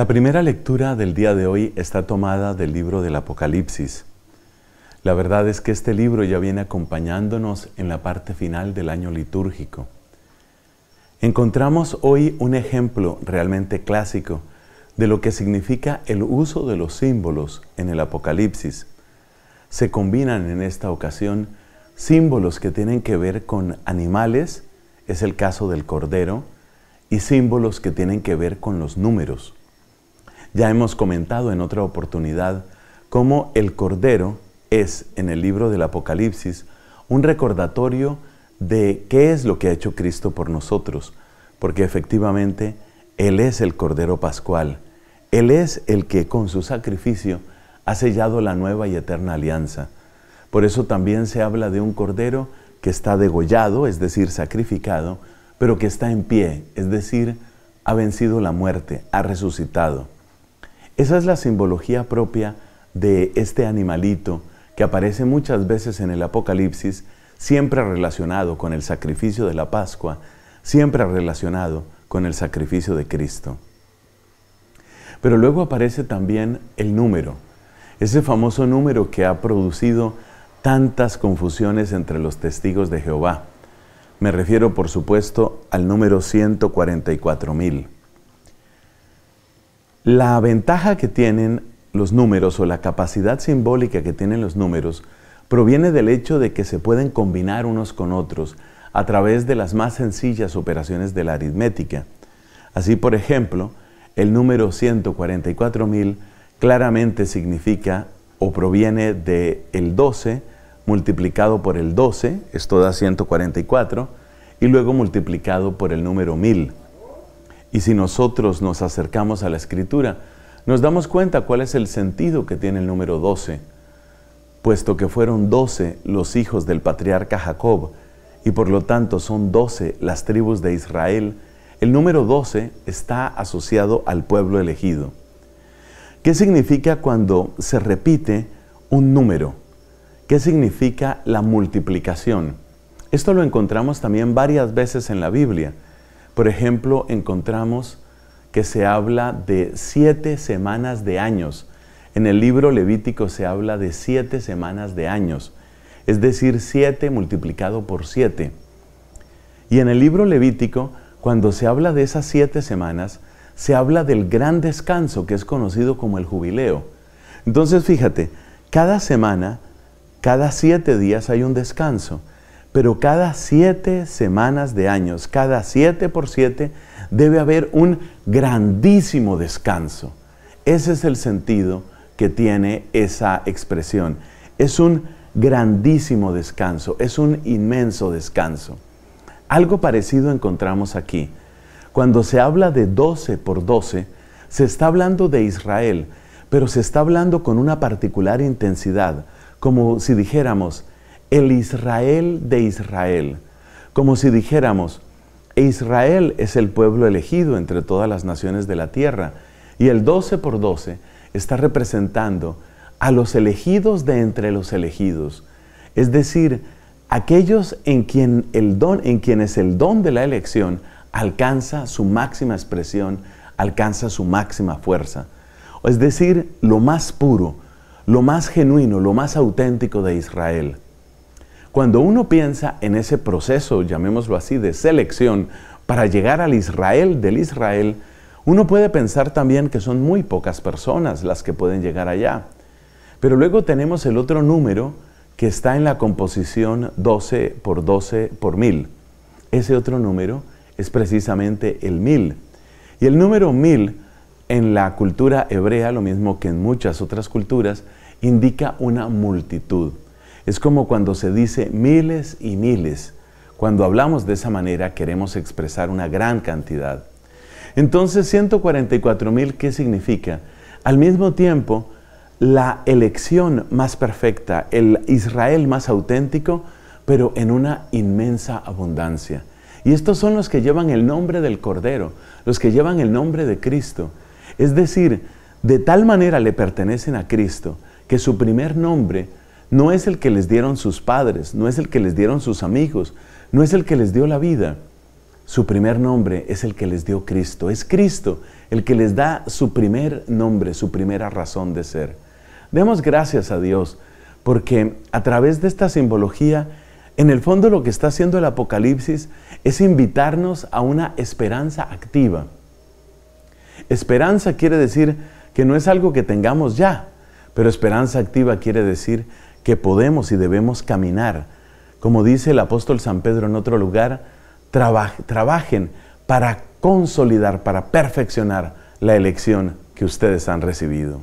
La primera lectura del día de hoy está tomada del libro del Apocalipsis. La verdad es que este libro ya viene acompañándonos en la parte final del año litúrgico. Encontramos hoy un ejemplo realmente clásico de lo que significa el uso de los símbolos en el Apocalipsis. Se combinan en esta ocasión símbolos que tienen que ver con animales, es el caso del cordero, y símbolos que tienen que ver con los números. Ya hemos comentado en otra oportunidad cómo el Cordero es, en el libro del Apocalipsis, un recordatorio de qué es lo que ha hecho Cristo por nosotros, porque efectivamente Él es el Cordero Pascual, Él es el que con su sacrificio ha sellado la nueva y eterna alianza. Por eso también se habla de un Cordero que está degollado, es decir, sacrificado, pero que está en pie, es decir, ha vencido la muerte, ha resucitado. Esa es la simbología propia de este animalito que aparece muchas veces en el Apocalipsis, siempre relacionado con el sacrificio de la Pascua, siempre relacionado con el sacrificio de Cristo. Pero luego aparece también el número, ese famoso número que ha producido tantas confusiones entre los testigos de Jehová. Me refiero, por supuesto, al número 144.000. La ventaja que tienen los números o la capacidad simbólica que tienen los números proviene del hecho de que se pueden combinar unos con otros a través de las más sencillas operaciones de la aritmética. Así, por ejemplo, el número 144.000 claramente significa o proviene del el 12 multiplicado por el 12, esto da 144, y luego multiplicado por el número 1000. Y si nosotros nos acercamos a la Escritura, nos damos cuenta cuál es el sentido que tiene el número 12, puesto que fueron 12 los hijos del patriarca Jacob, y por lo tanto son 12 las tribus de Israel, el número 12 está asociado al pueblo elegido. ¿Qué significa cuando se repite un número? ¿Qué significa la multiplicación? Esto lo encontramos también varias veces en la Biblia. Por ejemplo, encontramos que se habla de siete semanas de años. En el libro Levítico se habla de siete semanas de años, es decir, siete multiplicado por siete. Y en el libro Levítico, cuando se habla de esas siete semanas, se habla del gran descanso que es conocido como el jubileo. Entonces, fíjate, cada semana, cada siete días hay un descanso pero cada siete semanas de años, cada siete por siete, debe haber un grandísimo descanso. Ese es el sentido que tiene esa expresión. Es un grandísimo descanso, es un inmenso descanso. Algo parecido encontramos aquí. Cuando se habla de doce por doce, se está hablando de Israel, pero se está hablando con una particular intensidad, como si dijéramos, el Israel de Israel, como si dijéramos, Israel es el pueblo elegido entre todas las naciones de la tierra, y el 12 por 12 está representando a los elegidos de entre los elegidos, es decir, aquellos en, quien el don, en quienes el don de la elección alcanza su máxima expresión, alcanza su máxima fuerza. Es decir, lo más puro, lo más genuino, lo más auténtico de Israel. Cuando uno piensa en ese proceso, llamémoslo así, de selección para llegar al Israel del Israel, uno puede pensar también que son muy pocas personas las que pueden llegar allá. Pero luego tenemos el otro número que está en la composición 12 por 12 por 1000. Ese otro número es precisamente el 1000. Y el número 1000 en la cultura hebrea, lo mismo que en muchas otras culturas, indica una multitud. Es como cuando se dice miles y miles. Cuando hablamos de esa manera queremos expresar una gran cantidad. Entonces 144 mil, ¿qué significa? Al mismo tiempo, la elección más perfecta, el Israel más auténtico, pero en una inmensa abundancia. Y estos son los que llevan el nombre del Cordero, los que llevan el nombre de Cristo. Es decir, de tal manera le pertenecen a Cristo que su primer nombre no es el que les dieron sus padres, no es el que les dieron sus amigos, no es el que les dio la vida. Su primer nombre es el que les dio Cristo. Es Cristo el que les da su primer nombre, su primera razón de ser. Demos gracias a Dios porque a través de esta simbología, en el fondo lo que está haciendo el Apocalipsis es invitarnos a una esperanza activa. Esperanza quiere decir que no es algo que tengamos ya, pero esperanza activa quiere decir que podemos y debemos caminar. Como dice el apóstol San Pedro en otro lugar, trabajen para consolidar, para perfeccionar la elección que ustedes han recibido.